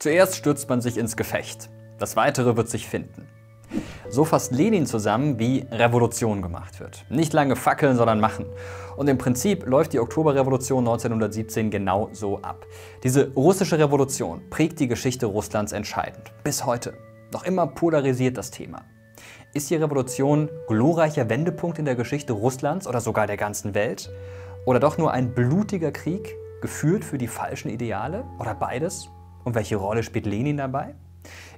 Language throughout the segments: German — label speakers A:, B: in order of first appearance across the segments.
A: Zuerst stürzt man sich ins Gefecht. Das Weitere wird sich finden. So fasst Lenin zusammen, wie Revolution gemacht wird. Nicht lange fackeln, sondern machen. Und im Prinzip läuft die Oktoberrevolution 1917 genau so ab. Diese russische Revolution prägt die Geschichte Russlands entscheidend. Bis heute. Noch immer polarisiert das Thema. Ist die Revolution glorreicher Wendepunkt in der Geschichte Russlands oder sogar der ganzen Welt? Oder doch nur ein blutiger Krieg, geführt für die falschen Ideale? Oder beides? Und welche Rolle spielt Lenin dabei?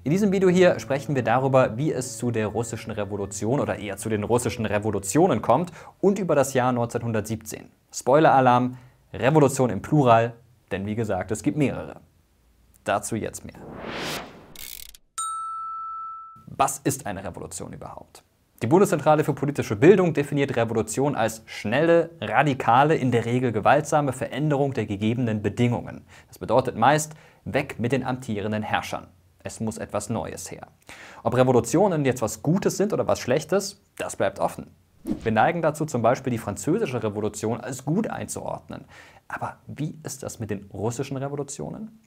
A: In diesem Video hier sprechen wir darüber, wie es zu der russischen Revolution oder eher zu den russischen Revolutionen kommt und über das Jahr 1917. Spoiler-Alarm, Revolution im Plural, denn wie gesagt, es gibt mehrere. Dazu jetzt mehr. Was ist eine Revolution überhaupt? Die Bundeszentrale für politische Bildung definiert Revolution als schnelle, radikale, in der Regel gewaltsame Veränderung der gegebenen Bedingungen. Das bedeutet meist, Weg mit den amtierenden Herrschern. Es muss etwas Neues her. Ob Revolutionen jetzt was Gutes sind oder was Schlechtes, das bleibt offen. Wir neigen dazu zum Beispiel die französische Revolution als gut einzuordnen. Aber wie ist das mit den russischen Revolutionen?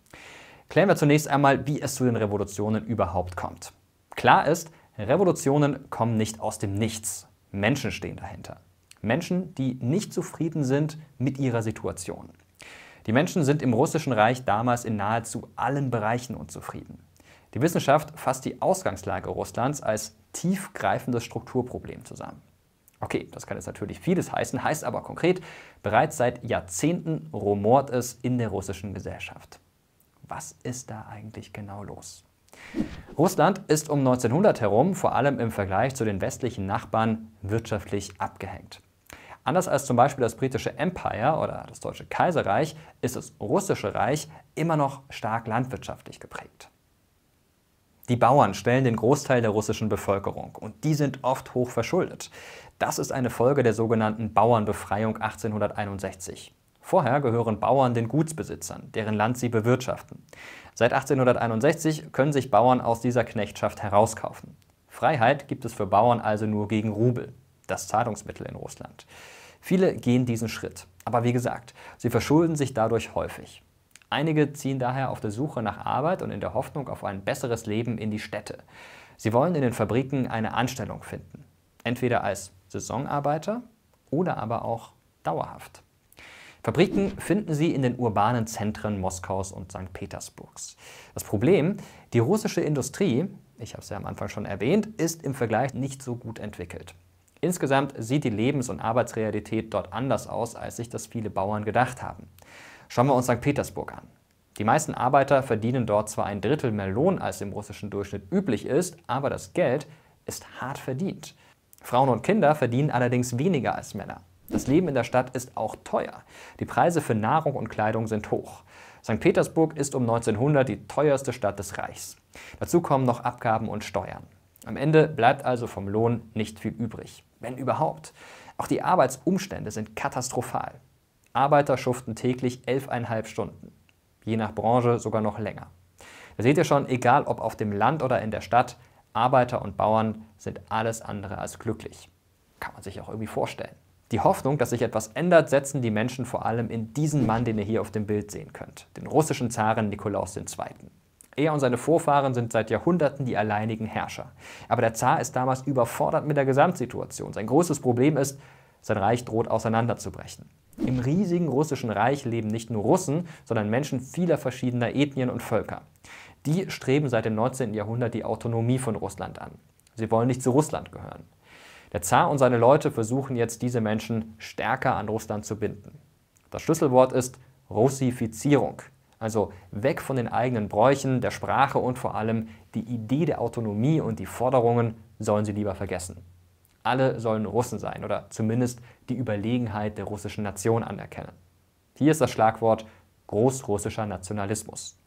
A: Klären wir zunächst einmal, wie es zu den Revolutionen überhaupt kommt. Klar ist, Revolutionen kommen nicht aus dem Nichts. Menschen stehen dahinter. Menschen, die nicht zufrieden sind mit ihrer Situation. Die Menschen sind im Russischen Reich damals in nahezu allen Bereichen unzufrieden. Die Wissenschaft fasst die Ausgangslage Russlands als tiefgreifendes Strukturproblem zusammen. Okay, das kann jetzt natürlich vieles heißen, heißt aber konkret, bereits seit Jahrzehnten rumort es in der russischen Gesellschaft. Was ist da eigentlich genau los? Russland ist um 1900 herum vor allem im Vergleich zu den westlichen Nachbarn wirtschaftlich abgehängt. Anders als zum Beispiel das britische Empire oder das deutsche Kaiserreich ist das russische Reich immer noch stark landwirtschaftlich geprägt. Die Bauern stellen den Großteil der russischen Bevölkerung und die sind oft hoch verschuldet. Das ist eine Folge der sogenannten Bauernbefreiung 1861. Vorher gehören Bauern den Gutsbesitzern, deren Land sie bewirtschaften. Seit 1861 können sich Bauern aus dieser Knechtschaft herauskaufen. Freiheit gibt es für Bauern also nur gegen Rubel, das Zahlungsmittel in Russland. Viele gehen diesen Schritt. Aber wie gesagt, sie verschulden sich dadurch häufig. Einige ziehen daher auf der Suche nach Arbeit und in der Hoffnung auf ein besseres Leben in die Städte. Sie wollen in den Fabriken eine Anstellung finden. Entweder als Saisonarbeiter oder aber auch dauerhaft. Fabriken finden sie in den urbanen Zentren Moskaus und St. Petersburgs. Das Problem, die russische Industrie, ich habe es ja am Anfang schon erwähnt, ist im Vergleich nicht so gut entwickelt. Insgesamt sieht die Lebens- und Arbeitsrealität dort anders aus, als sich das viele Bauern gedacht haben. Schauen wir uns St. Petersburg an. Die meisten Arbeiter verdienen dort zwar ein Drittel mehr Lohn, als im russischen Durchschnitt üblich ist, aber das Geld ist hart verdient. Frauen und Kinder verdienen allerdings weniger als Männer. Das Leben in der Stadt ist auch teuer. Die Preise für Nahrung und Kleidung sind hoch. St. Petersburg ist um 1900 die teuerste Stadt des Reichs. Dazu kommen noch Abgaben und Steuern. Am Ende bleibt also vom Lohn nicht viel übrig wenn überhaupt. Auch die Arbeitsumstände sind katastrophal. Arbeiter schuften täglich 11,5 Stunden, je nach Branche sogar noch länger. Da seht ihr schon, egal ob auf dem Land oder in der Stadt, Arbeiter und Bauern sind alles andere als glücklich. Kann man sich auch irgendwie vorstellen. Die Hoffnung, dass sich etwas ändert, setzen die Menschen vor allem in diesen Mann, den ihr hier auf dem Bild sehen könnt, den russischen Zaren Nikolaus II. Er und seine Vorfahren sind seit Jahrhunderten die alleinigen Herrscher. Aber der Zar ist damals überfordert mit der Gesamtsituation. Sein großes Problem ist, sein Reich droht auseinanderzubrechen. Im riesigen russischen Reich leben nicht nur Russen, sondern Menschen vieler verschiedener Ethnien und Völker. Die streben seit dem 19. Jahrhundert die Autonomie von Russland an. Sie wollen nicht zu Russland gehören. Der Zar und seine Leute versuchen jetzt, diese Menschen stärker an Russland zu binden. Das Schlüsselwort ist Russifizierung. Also weg von den eigenen Bräuchen, der Sprache und vor allem die Idee der Autonomie und die Forderungen sollen sie lieber vergessen. Alle sollen Russen sein oder zumindest die Überlegenheit der russischen Nation anerkennen. Hier ist das Schlagwort großrussischer Nationalismus.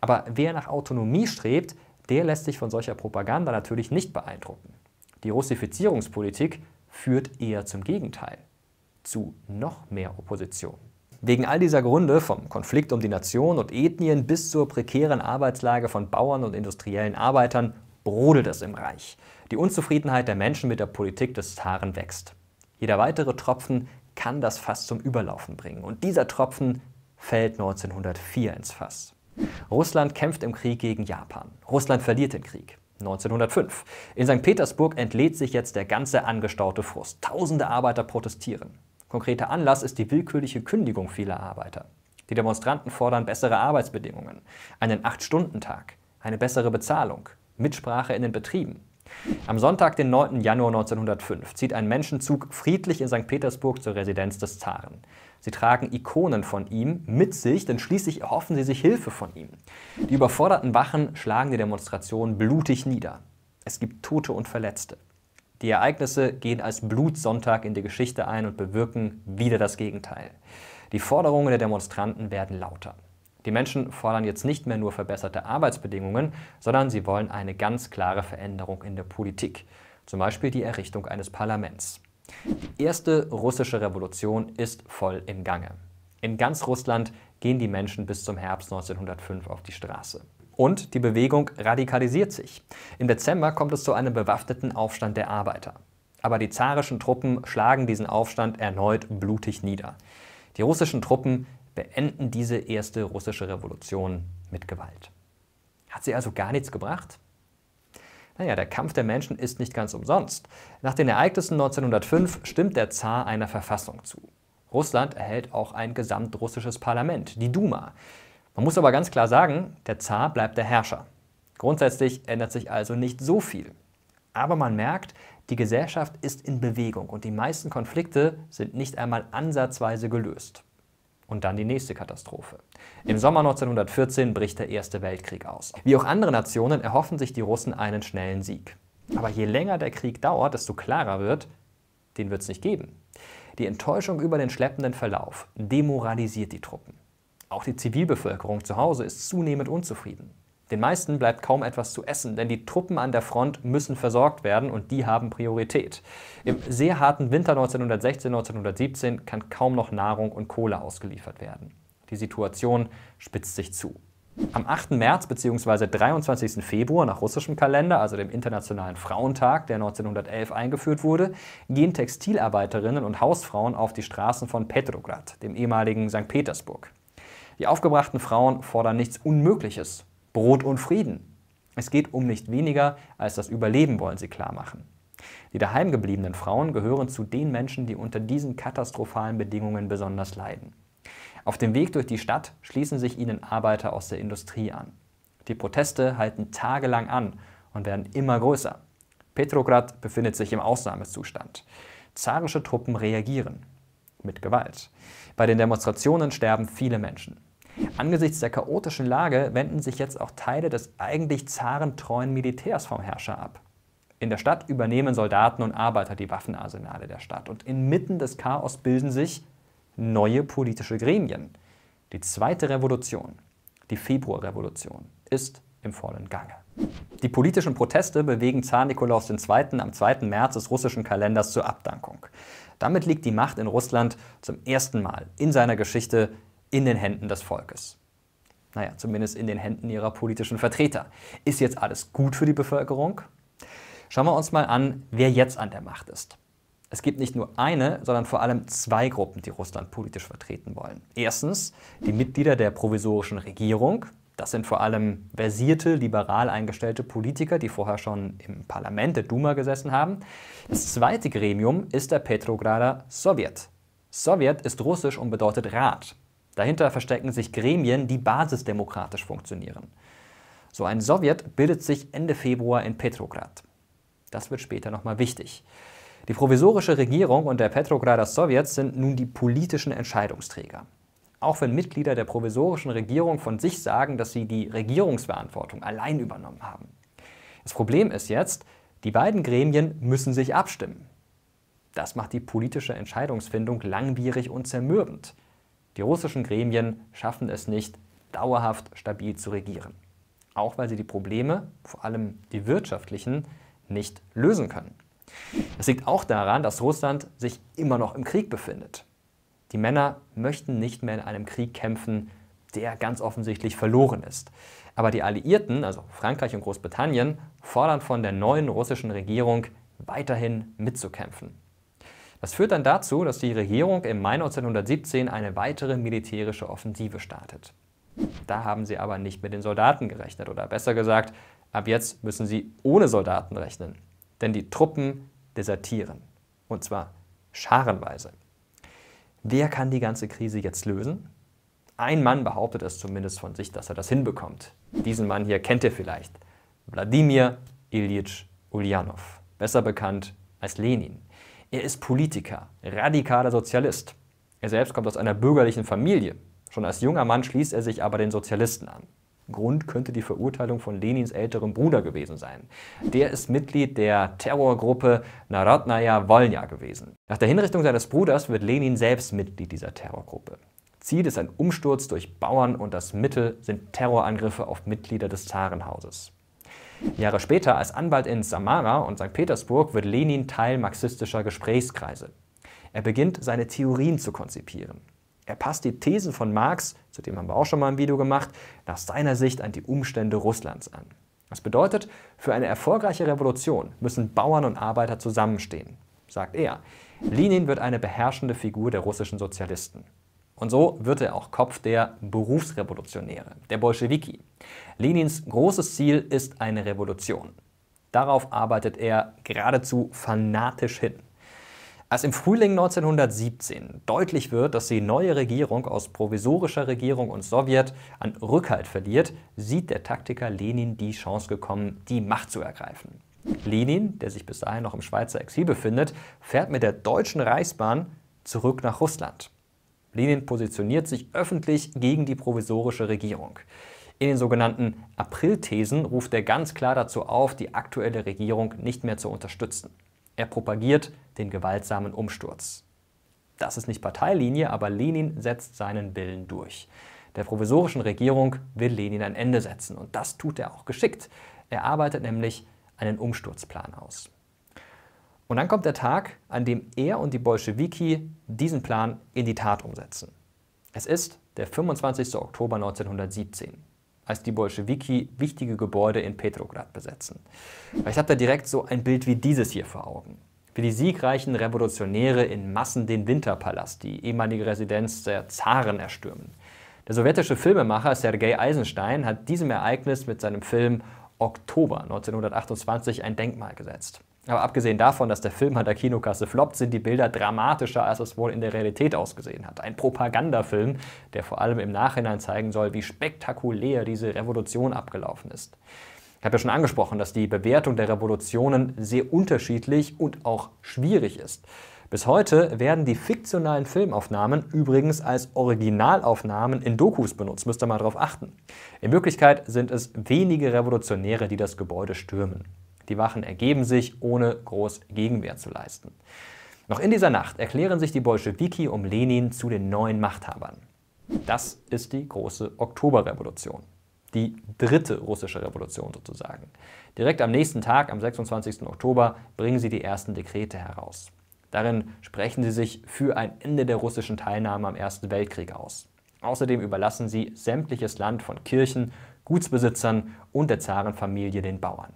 A: Aber wer nach Autonomie strebt, der lässt sich von solcher Propaganda natürlich nicht beeindrucken. Die Russifizierungspolitik führt eher zum Gegenteil, zu noch mehr Opposition. Wegen all dieser Gründe, vom Konflikt um die Nation und Ethnien bis zur prekären Arbeitslage von Bauern und industriellen Arbeitern, brodelt es im Reich. Die Unzufriedenheit der Menschen mit der Politik des Zaren wächst. Jeder weitere Tropfen kann das Fass zum Überlaufen bringen. Und dieser Tropfen fällt 1904 ins Fass. Russland kämpft im Krieg gegen Japan. Russland verliert den Krieg. 1905. In St. Petersburg entlädt sich jetzt der ganze angestaute Frust. Tausende Arbeiter protestieren. Konkreter Anlass ist die willkürliche Kündigung vieler Arbeiter. Die Demonstranten fordern bessere Arbeitsbedingungen, einen Acht-Stunden-Tag, eine bessere Bezahlung, Mitsprache in den Betrieben. Am Sonntag, den 9. Januar 1905, zieht ein Menschenzug friedlich in St. Petersburg zur Residenz des Zaren. Sie tragen Ikonen von ihm mit sich, denn schließlich erhoffen sie sich Hilfe von ihm. Die überforderten Wachen schlagen die Demonstration blutig nieder. Es gibt Tote und Verletzte. Die Ereignisse gehen als Blutsonntag in die Geschichte ein und bewirken wieder das Gegenteil. Die Forderungen der Demonstranten werden lauter. Die Menschen fordern jetzt nicht mehr nur verbesserte Arbeitsbedingungen, sondern sie wollen eine ganz klare Veränderung in der Politik, zum Beispiel die Errichtung eines Parlaments. Die erste russische Revolution ist voll im Gange. In ganz Russland gehen die Menschen bis zum Herbst 1905 auf die Straße. Und die Bewegung radikalisiert sich. Im Dezember kommt es zu einem bewaffneten Aufstand der Arbeiter. Aber die zarischen Truppen schlagen diesen Aufstand erneut blutig nieder. Die russischen Truppen beenden diese erste russische Revolution mit Gewalt. Hat sie also gar nichts gebracht? Naja, der Kampf der Menschen ist nicht ganz umsonst. Nach den Ereignissen 1905 stimmt der Zar einer Verfassung zu. Russland erhält auch ein gesamtrussisches Parlament, die Duma. Man muss aber ganz klar sagen, der Zar bleibt der Herrscher. Grundsätzlich ändert sich also nicht so viel. Aber man merkt, die Gesellschaft ist in Bewegung und die meisten Konflikte sind nicht einmal ansatzweise gelöst. Und dann die nächste Katastrophe. Im Sommer 1914 bricht der Erste Weltkrieg aus. Wie auch andere Nationen erhoffen sich die Russen einen schnellen Sieg. Aber je länger der Krieg dauert, desto klarer wird, den wird es nicht geben. Die Enttäuschung über den schleppenden Verlauf demoralisiert die Truppen. Auch die Zivilbevölkerung zu Hause ist zunehmend unzufrieden. Den meisten bleibt kaum etwas zu essen, denn die Truppen an der Front müssen versorgt werden und die haben Priorität. Im sehr harten Winter 1916-1917 kann kaum noch Nahrung und Kohle ausgeliefert werden. Die Situation spitzt sich zu. Am 8. März bzw. 23. Februar nach russischem Kalender, also dem Internationalen Frauentag, der 1911 eingeführt wurde, gehen Textilarbeiterinnen und Hausfrauen auf die Straßen von Petrograd, dem ehemaligen St. Petersburg. Die aufgebrachten Frauen fordern nichts Unmögliches. Brot und Frieden. Es geht um nicht weniger als das Überleben, wollen sie klar machen. Die daheimgebliebenen Frauen gehören zu den Menschen, die unter diesen katastrophalen Bedingungen besonders leiden. Auf dem Weg durch die Stadt schließen sich ihnen Arbeiter aus der Industrie an. Die Proteste halten tagelang an und werden immer größer. Petrograd befindet sich im Ausnahmezustand. Zarische Truppen reagieren mit Gewalt. Bei den Demonstrationen sterben viele Menschen. Angesichts der chaotischen Lage wenden sich jetzt auch Teile des eigentlich zarentreuen Militärs vom Herrscher ab. In der Stadt übernehmen Soldaten und Arbeiter die Waffenarsenale der Stadt und inmitten des Chaos bilden sich neue politische Gremien. Die zweite Revolution, die Februarrevolution, ist im vollen Gange. Die politischen Proteste bewegen Zar Nikolaus II. am 2. März des russischen Kalenders zur Abdankung. Damit liegt die Macht in Russland zum ersten Mal in seiner Geschichte in den Händen des Volkes. Naja, zumindest in den Händen ihrer politischen Vertreter. Ist jetzt alles gut für die Bevölkerung? Schauen wir uns mal an, wer jetzt an der Macht ist. Es gibt nicht nur eine, sondern vor allem zwei Gruppen, die Russland politisch vertreten wollen. Erstens die Mitglieder der provisorischen Regierung, das sind vor allem versierte, liberal eingestellte Politiker, die vorher schon im Parlament der Duma gesessen haben. Das zweite Gremium ist der Petrograder Sowjet. Sowjet ist russisch und bedeutet Rat. Dahinter verstecken sich Gremien, die basisdemokratisch funktionieren. So ein Sowjet bildet sich Ende Februar in Petrograd. Das wird später nochmal wichtig. Die provisorische Regierung und der Petrograder Sowjet sind nun die politischen Entscheidungsträger auch wenn Mitglieder der provisorischen Regierung von sich sagen, dass sie die Regierungsverantwortung allein übernommen haben. Das Problem ist jetzt, die beiden Gremien müssen sich abstimmen. Das macht die politische Entscheidungsfindung langwierig und zermürbend. Die russischen Gremien schaffen es nicht, dauerhaft stabil zu regieren. Auch weil sie die Probleme, vor allem die wirtschaftlichen, nicht lösen können. Es liegt auch daran, dass Russland sich immer noch im Krieg befindet. Die Männer möchten nicht mehr in einem Krieg kämpfen, der ganz offensichtlich verloren ist. Aber die Alliierten, also Frankreich und Großbritannien, fordern von der neuen russischen Regierung, weiterhin mitzukämpfen. Das führt dann dazu, dass die Regierung im Mai 1917 eine weitere militärische Offensive startet. Da haben sie aber nicht mit den Soldaten gerechnet oder besser gesagt, ab jetzt müssen sie ohne Soldaten rechnen. Denn die Truppen desertieren. Und zwar scharenweise wer kann die ganze Krise jetzt lösen? Ein Mann behauptet es zumindest von sich, dass er das hinbekommt. Diesen Mann hier kennt ihr vielleicht. Wladimir Ilyich Ulyanov, besser bekannt als Lenin. Er ist Politiker, radikaler Sozialist. Er selbst kommt aus einer bürgerlichen Familie. Schon als junger Mann schließt er sich aber den Sozialisten an. Grund könnte die Verurteilung von Lenins älterem Bruder gewesen sein. Der ist Mitglied der Terrorgruppe Narodnaya Volja gewesen. Nach der Hinrichtung seines Bruders wird Lenin selbst Mitglied dieser Terrorgruppe. Ziel ist ein Umsturz durch Bauern und das Mittel sind Terrorangriffe auf Mitglieder des Zarenhauses. Jahre später als Anwalt in Samara und St. Petersburg wird Lenin Teil marxistischer Gesprächskreise. Er beginnt, seine Theorien zu konzipieren. Er passt die Thesen von Marx, zu dem haben wir auch schon mal ein Video gemacht, nach seiner Sicht an die Umstände Russlands an. Das bedeutet, für eine erfolgreiche Revolution müssen Bauern und Arbeiter zusammenstehen, sagt er. Lenin wird eine beherrschende Figur der russischen Sozialisten. Und so wird er auch Kopf der Berufsrevolutionäre, der Bolschewiki. Lenins großes Ziel ist eine Revolution. Darauf arbeitet er geradezu fanatisch hin. Als im Frühling 1917 deutlich wird, dass die neue Regierung aus provisorischer Regierung und Sowjet an Rückhalt verliert, sieht der Taktiker Lenin die Chance gekommen, die Macht zu ergreifen. Lenin, der sich bis dahin noch im Schweizer Exil befindet, fährt mit der deutschen Reichsbahn zurück nach Russland. Lenin positioniert sich öffentlich gegen die provisorische Regierung. In den sogenannten April-Thesen ruft er ganz klar dazu auf, die aktuelle Regierung nicht mehr zu unterstützen. Er propagiert den gewaltsamen Umsturz. Das ist nicht Parteilinie, aber Lenin setzt seinen Willen durch. Der provisorischen Regierung will Lenin ein Ende setzen und das tut er auch geschickt. Er arbeitet nämlich einen Umsturzplan aus. Und dann kommt der Tag, an dem er und die Bolschewiki diesen Plan in die Tat umsetzen. Es ist der 25. Oktober 1917 als die Bolschewiki wichtige Gebäude in Petrograd besetzen. Ich habe da direkt so ein Bild wie dieses hier vor Augen. Wie die siegreichen Revolutionäre in Massen den Winterpalast, die ehemalige Residenz der Zaren, erstürmen. Der sowjetische Filmemacher Sergei Eisenstein hat diesem Ereignis mit seinem Film Oktober 1928 ein Denkmal gesetzt. Aber abgesehen davon, dass der Film an der Kinokasse floppt, sind die Bilder dramatischer, als es wohl in der Realität ausgesehen hat. Ein Propagandafilm, der vor allem im Nachhinein zeigen soll, wie spektakulär diese Revolution abgelaufen ist. Ich habe ja schon angesprochen, dass die Bewertung der Revolutionen sehr unterschiedlich und auch schwierig ist. Bis heute werden die fiktionalen Filmaufnahmen übrigens als Originalaufnahmen in Dokus benutzt. Müsst ihr mal darauf achten. In Wirklichkeit sind es wenige Revolutionäre, die das Gebäude stürmen. Die Wachen ergeben sich, ohne groß Gegenwehr zu leisten. Noch in dieser Nacht erklären sich die Bolschewiki um Lenin zu den neuen Machthabern. Das ist die große Oktoberrevolution. Die dritte russische Revolution sozusagen. Direkt am nächsten Tag, am 26. Oktober, bringen sie die ersten Dekrete heraus. Darin sprechen sie sich für ein Ende der russischen Teilnahme am Ersten Weltkrieg aus. Außerdem überlassen sie sämtliches Land von Kirchen, Gutsbesitzern und der Zarenfamilie den Bauern.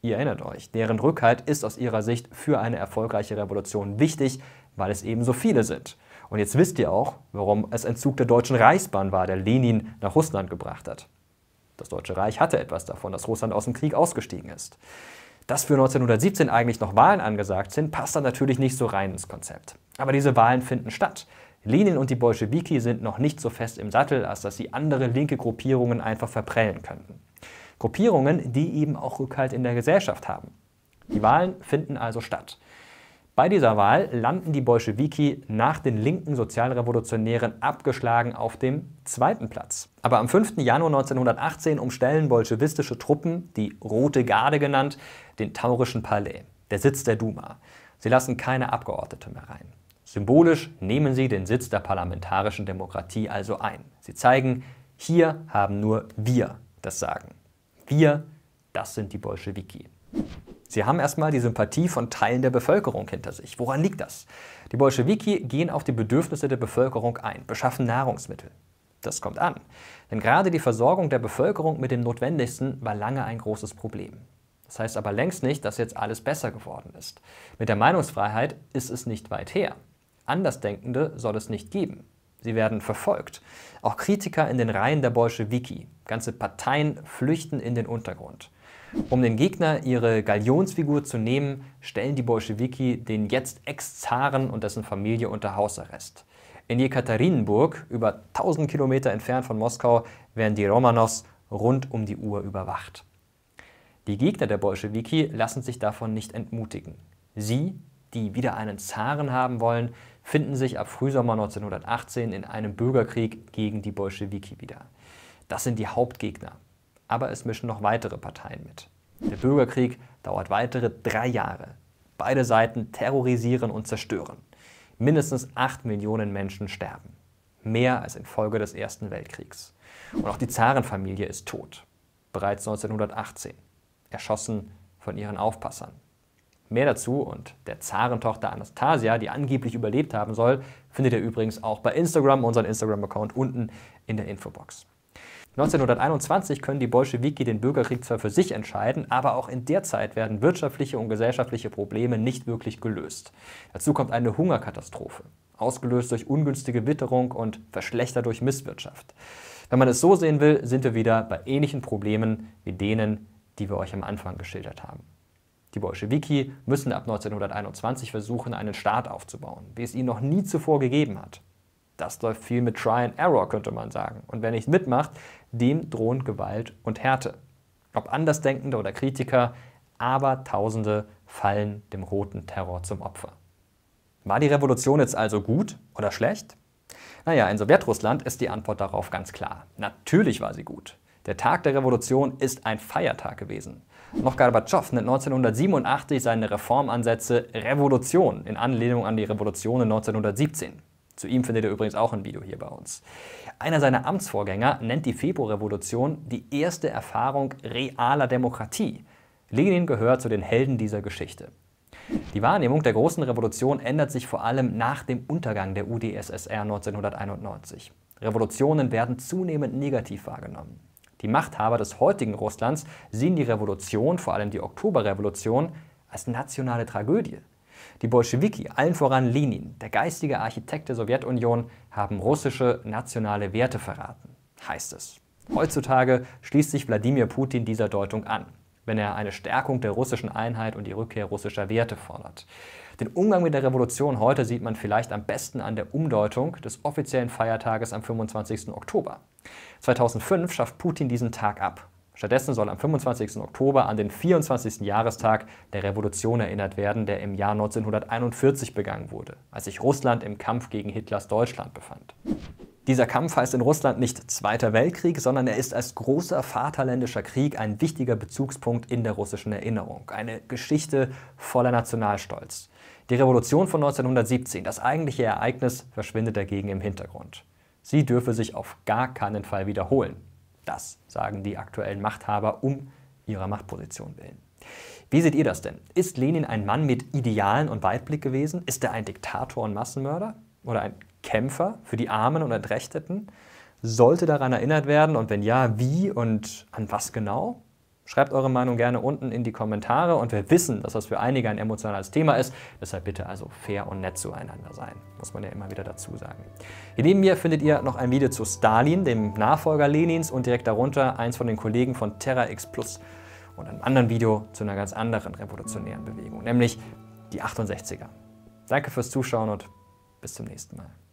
A: Ihr erinnert euch, deren Rückhalt ist aus ihrer Sicht für eine erfolgreiche Revolution wichtig, weil es eben so viele sind. Und jetzt wisst ihr auch, warum es ein Zug der Deutschen Reichsbahn war, der Lenin nach Russland gebracht hat. Das Deutsche Reich hatte etwas davon, dass Russland aus dem Krieg ausgestiegen ist. Dass für 1917 eigentlich noch Wahlen angesagt sind, passt dann natürlich nicht so rein ins Konzept. Aber diese Wahlen finden statt. Lenin und die Bolschewiki sind noch nicht so fest im Sattel, als dass sie andere linke Gruppierungen einfach verprellen könnten. Gruppierungen, die eben auch Rückhalt in der Gesellschaft haben. Die Wahlen finden also statt. Bei dieser Wahl landen die Bolschewiki nach den linken Sozialrevolutionären abgeschlagen auf dem zweiten Platz. Aber am 5. Januar 1918 umstellen bolschewistische Truppen, die Rote Garde genannt, den Taurischen Palais, der Sitz der Duma. Sie lassen keine Abgeordnete mehr rein. Symbolisch nehmen sie den Sitz der parlamentarischen Demokratie also ein. Sie zeigen, hier haben nur wir das Sagen. Wir, das sind die Bolschewiki. Sie haben erstmal die Sympathie von Teilen der Bevölkerung hinter sich. Woran liegt das? Die Bolschewiki gehen auf die Bedürfnisse der Bevölkerung ein, beschaffen Nahrungsmittel. Das kommt an. Denn gerade die Versorgung der Bevölkerung mit dem Notwendigsten war lange ein großes Problem. Das heißt aber längst nicht, dass jetzt alles besser geworden ist. Mit der Meinungsfreiheit ist es nicht weit her. Andersdenkende soll es nicht geben. Sie werden verfolgt. Auch Kritiker in den Reihen der Bolschewiki. Ganze Parteien flüchten in den Untergrund. Um den Gegner ihre Galionsfigur zu nehmen, stellen die Bolschewiki den jetzt Ex-Zaren und dessen Familie unter Hausarrest. In Jekaterinenburg, über 1000 Kilometer entfernt von Moskau, werden die Romanos rund um die Uhr überwacht. Die Gegner der Bolschewiki lassen sich davon nicht entmutigen. Sie die wieder einen Zaren haben wollen, finden sich ab Frühsommer 1918 in einem Bürgerkrieg gegen die Bolschewiki wieder. Das sind die Hauptgegner. Aber es mischen noch weitere Parteien mit. Der Bürgerkrieg dauert weitere drei Jahre. Beide Seiten terrorisieren und zerstören. Mindestens acht Millionen Menschen sterben. Mehr als infolge des Ersten Weltkriegs. Und auch die Zarenfamilie ist tot. Bereits 1918. Erschossen von ihren Aufpassern. Mehr dazu und der Zarentochter Anastasia, die angeblich überlebt haben soll, findet ihr übrigens auch bei Instagram, unseren Instagram-Account unten in der Infobox. 1921 können die Bolschewiki den Bürgerkrieg zwar für sich entscheiden, aber auch in der Zeit werden wirtschaftliche und gesellschaftliche Probleme nicht wirklich gelöst. Dazu kommt eine Hungerkatastrophe, ausgelöst durch ungünstige Witterung und verschlechtert durch Misswirtschaft. Wenn man es so sehen will, sind wir wieder bei ähnlichen Problemen wie denen, die wir euch am Anfang geschildert haben. Die Bolschewiki müssen ab 1921 versuchen, einen Staat aufzubauen, wie es ihn noch nie zuvor gegeben hat. Das läuft viel mit Try and Error, könnte man sagen. Und wer nicht mitmacht, dem drohen Gewalt und Härte. Ob Andersdenkende oder Kritiker, aber Tausende fallen dem roten Terror zum Opfer. War die Revolution jetzt also gut oder schlecht? Naja, in Sowjetrussland ist die Antwort darauf ganz klar. Natürlich war sie gut. Der Tag der Revolution ist ein Feiertag gewesen noch Gorbatschow nennt 1987 seine Reformansätze Revolution in Anlehnung an die Revolution in 1917. Zu ihm findet ihr übrigens auch ein Video hier bei uns. Einer seiner Amtsvorgänger nennt die Februarrevolution die erste Erfahrung realer Demokratie. Lenin gehört zu den Helden dieser Geschichte. Die Wahrnehmung der großen Revolution ändert sich vor allem nach dem Untergang der UdSSR 1991. Revolutionen werden zunehmend negativ wahrgenommen. Die Machthaber des heutigen Russlands sehen die Revolution, vor allem die Oktoberrevolution, als nationale Tragödie. Die Bolschewiki, allen voran Lenin, der geistige Architekt der Sowjetunion, haben russische nationale Werte verraten, heißt es. Heutzutage schließt sich Wladimir Putin dieser Deutung an, wenn er eine Stärkung der russischen Einheit und die Rückkehr russischer Werte fordert. Den Umgang mit der Revolution heute sieht man vielleicht am besten an der Umdeutung des offiziellen Feiertages am 25. Oktober. 2005 schafft Putin diesen Tag ab. Stattdessen soll am 25. Oktober an den 24. Jahrestag der Revolution erinnert werden, der im Jahr 1941 begangen wurde, als sich Russland im Kampf gegen Hitlers Deutschland befand. Dieser Kampf heißt in Russland nicht Zweiter Weltkrieg, sondern er ist als großer Vaterländischer Krieg ein wichtiger Bezugspunkt in der russischen Erinnerung. Eine Geschichte voller Nationalstolz. Die Revolution von 1917, das eigentliche Ereignis, verschwindet dagegen im Hintergrund. Sie dürfe sich auf gar keinen Fall wiederholen. Das sagen die aktuellen Machthaber um ihrer Machtposition willen. Wie seht ihr das denn? Ist Lenin ein Mann mit Idealen und Weitblick gewesen? Ist er ein Diktator und Massenmörder? Oder ein Kämpfer für die Armen und Entrechteten? Sollte daran erinnert werden und wenn ja, wie und an was genau? Schreibt eure Meinung gerne unten in die Kommentare und wir wissen, dass das für einige ein emotionales Thema ist. Deshalb bitte also fair und nett zueinander sein. Muss man ja immer wieder dazu sagen. Hier neben mir findet ihr noch ein Video zu Stalin, dem Nachfolger Lenins und direkt darunter eins von den Kollegen von Terra X Plus und ein anderes Video zu einer ganz anderen revolutionären Bewegung, nämlich die 68er. Danke fürs Zuschauen und bis zum nächsten Mal.